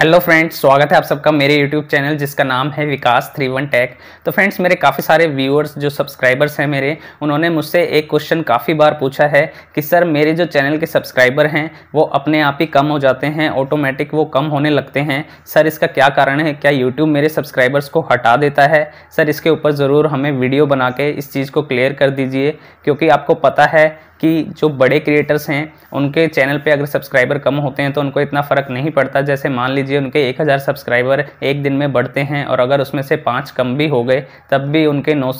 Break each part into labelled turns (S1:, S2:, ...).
S1: hello friends स्वागत है आप सबका मेरे यूट्यूब चैनल जिसका नाम है विकास थ्री वन टेक तो फ्रेंड्स मेरे काफ़ी सारे व्यूअर्स जो सब्सक्राइबर्स हैं मेरे उन्होंने मुझसे एक क्वेश्चन काफ़ी बार पूछा है कि सर मेरे जो चैनल के सब्सक्राइबर हैं वो अपने आप ही कम हो जाते हैं ऑटोमेटिक वो कम होने लगते हैं सर इसका क्या कारण है क्या यूट्यूब मेरे सब्सक्राइबर्स को हटा देता है सर इसके ऊपर ज़रूर हमें वीडियो बना के इस चीज़ को क्लियर कर दीजिए क्योंकि आपको पता है कि जो बड़े क्रिएटर्स हैं उनके चैनल पे अगर सब्सक्राइबर कम होते हैं तो उनको इतना फ़र्क नहीं पड़ता जैसे मान लीजिए उनके 1000 सब्सक्राइबर एक दिन में बढ़ते हैं और अगर उसमें से पाँच कम भी हो गए तब भी उनके नौ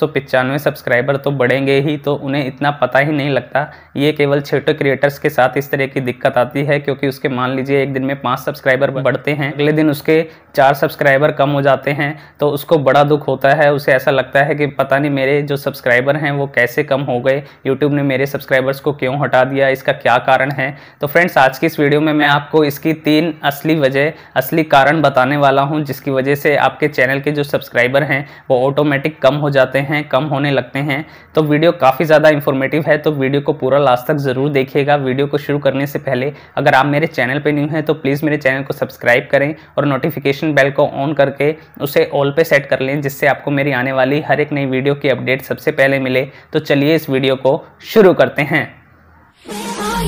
S1: सब्सक्राइबर तो बढ़ेंगे ही तो उन्हें इतना पता ही नहीं लगता ये केवल छोटे क्रिएटर्स के साथ इस तरह की दिक्कत आती है क्योंकि उसके मान लीजिए एक दिन में पाँच सब्सक्राइबर बढ़ते हैं अगले दिन उसके चार सब्सक्राइबर कम हो जाते हैं तो उसको बड़ा दुख होता है उसे ऐसा लगता है कि पता नहीं मेरे जो सब्सक्राइबर हैं वो कैसे कम हो गए यूट्यूब ने मेरे सब्सक्राइबर ड्राइवर्स को क्यों हटा दिया इसका क्या कारण है तो फ्रेंड्स आज की इस वीडियो में मैं आपको इसकी तीन असली वजह असली कारण बताने वाला हूं जिसकी वजह से आपके चैनल के जो सब्सक्राइबर हैं वो ऑटोमेटिक कम हो जाते हैं कम होने लगते हैं तो वीडियो काफ़ी ज़्यादा इन्फॉर्मेटिव है तो वीडियो को पूरा लास्ट तक ज़रूर देखिएगा वीडियो को शुरू करने से पहले अगर आप मेरे चैनल पर न्यू हैं तो प्लीज़ मेरे चैनल को सब्सक्राइब करें और नोटिफिकेशन बेल को ऑन करके उसे ऑल पे सेट कर लें जिससे आपको मेरी आने वाली हर एक नई वीडियो की अपडेट सबसे पहले मिले तो चलिए इस वीडियो को शुरू करते हैं तो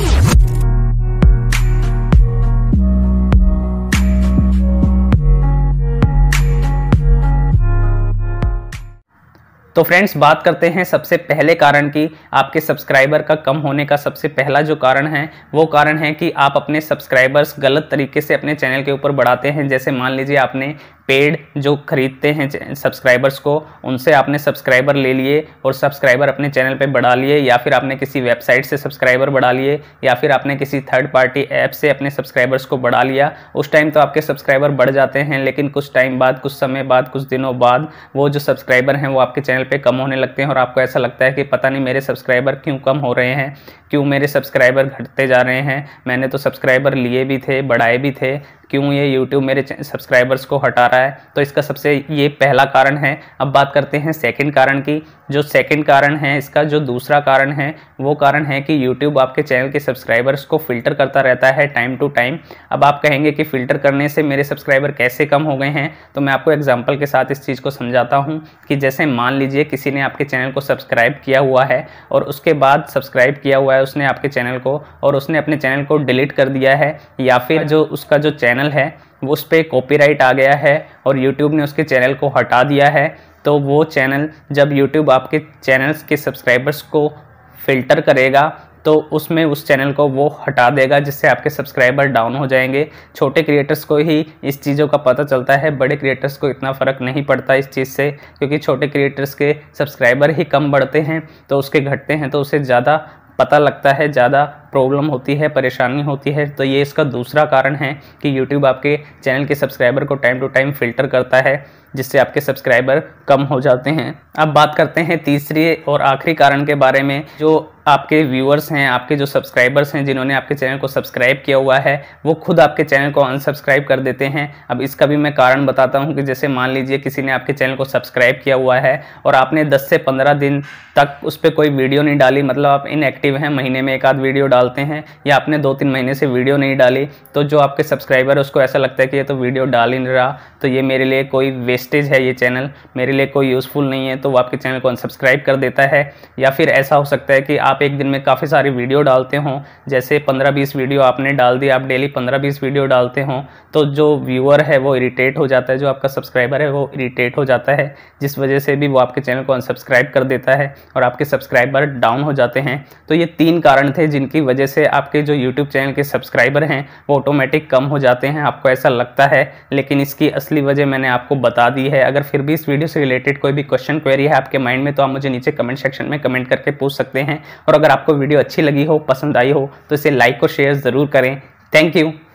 S1: फ्रेंड्स बात करते हैं सबसे पहले कारण की आपके सब्सक्राइबर का कम होने का सबसे पहला जो कारण है वो कारण है कि आप अपने सब्सक्राइबर्स गलत तरीके से अपने चैनल के ऊपर बढ़ाते हैं जैसे मान लीजिए आपने पेड जो खरीदते हैं सब्सक्राइबर्स को उनसे आपने सब्सक्राइबर ले लिए और सब्सक्राइबर अपने चैनल पे बढ़ा लिए या फिर आपने किसी वेबसाइट से सब्सक्राइबर बढ़ा लिए या फिर आपने किसी थर्ड पार्टी ऐप से अपने सब्सक्राइबर्स को बढ़ा लिया उस टाइम तो आपके सब्सक्राइबर बढ़ जाते हैं लेकिन कुछ टाइम बाद कुछ समय बाद कुछ दिनों बाद वो जो सब्सक्राइबर हैं वो आपके चैनल पर कम होने लगते हैं और आपको ऐसा लगता है कि पता नहीं मेरे सब्सक्राइबर क्यों कम हो रहे हैं क्यों मेरे सब्सक्राइबर घटते जा रहे हैं मैंने तो सब्सक्राइबर लिए भी थे बढ़ाए भी थे क्यों ये यूट्यूब मेरे सब्सक्राइबर्स को हटा रहा है तो इसका सबसे ये पहला कारण है अब बात करते हैं सेकंड कारण की जो सेकंड कारण है इसका जो दूसरा कारण है वो कारण है कि यूट्यूब आपके चैनल के सब्सक्राइबर्स को फ़िल्टर करता रहता है टाइम टू टाइम अब आप कहेंगे कि फ़िल्टर करने से मेरे सब्सक्राइबर कैसे कम हो गए हैं तो मैं आपको एग्जाम्पल के साथ इस चीज़ को समझाता हूँ कि जैसे मान लीजिए किसी ने आपके चैनल को सब्सक्राइब किया हुआ है और उसके बाद सब्सक्राइब किया हुआ है उसने आपके चैनल को और उसने अपने चैनल को डिलीट कर दिया है या फिर जो उसका जो चैनल चैनल है वो उस पर कॉपी आ गया है और यूट्यूब ने उसके चैनल को हटा दिया है तो वो चैनल जब यूट्यूब आपके चैनल्स के सब्सक्राइबर्स को फ़िल्टर करेगा तो उसमें उस चैनल को वो हटा देगा जिससे आपके सब्सक्राइबर डाउन हो जाएंगे छोटे क्रिएटर्स को ही इस चीज़ों का पता चलता है बड़े क्रिएटर्स को इतना फ़र्क नहीं पड़ता इस चीज़ से क्योंकि छोटे क्रिएटर्स के सब्सक्राइबर ही कम बढ़ते हैं तो उसके घटते हैं तो उसे ज़्यादा पता लगता है ज़्यादा प्रॉब्लम होती है परेशानी होती है तो ये इसका दूसरा कारण है कि यूट्यूब आपके चैनल के सब्सक्राइबर को टाइम टू टाइम फिल्टर करता है जिससे आपके सब्सक्राइबर कम हो जाते हैं अब बात करते हैं तीसरे और आखिरी कारण के बारे में जो आपके व्यूअर्स हैं आपके जो सब्सक्राइबर्स हैं जिन्होंने आपके चैनल को सब्सक्राइब किया हुआ है वो खुद आपके चैनल को अनसब्सक्राइब कर देते हैं अब इसका भी मैं कारण बताता हूँ कि जैसे मान लीजिए किसी ने आपके चैनल को सब्सक्राइब किया हुआ है और आपने दस से पंद्रह दिन तक उस पर कोई वीडियो नहीं डाली मतलब आप इनएक्टिव हैं महीने में एक आध वीडियो डाल डालते हैं या आपने दो तीन महीने से वीडियो नहीं डाली तो जो आपके सब्सक्राइबर है उसको ऐसा लगता है कि ये तो वीडियो डाल ही नहीं रहा तो ये मेरे लिए कोई वेस्टेज है ये चैनल मेरे लिए कोई यूज़फुल नहीं है तो वो आपके चैनल को अनसब्सक्राइब कर देता है या फिर ऐसा हो सकता है कि आप एक दिन में काफ़ी सारी वीडियो डालते हों जैसे पंद्रह बीस वीडियो आपने डाल दी आप डेली पंद्रह बीस वीडियो डालते हों तो जो व्यूअर है वो इरीटेट हो जाता है जो आपका सब्सक्राइबर है वो इरीटेट हो जाता है जिस वजह से भी वो आपके चैनल को अनसब्सक्राइब कर देता है और आपके सब्सक्राइबर डाउन हो जाते हैं तो ये तीन कारण थे जिनकी वजह से आपके जो यूट्यूब चैनल के सब्सक्राइबर हैं वो ऑटोमेटिक कम हो जाते हैं आपको ऐसा लगता है लेकिन इसकी असली वजह मैंने आपको बता दी है अगर फिर भी इस वीडियो से रिलेटेड कोई भी क्वेश्चन क्वेरी है आपके माइंड में तो आप मुझे नीचे कमेंट सेक्शन में कमेंट करके पूछ सकते हैं और अगर आपको वीडियो अच्छी लगी हो पसंद आई हो तो इसे लाइक और शेयर ज़रूर करें थैंक यू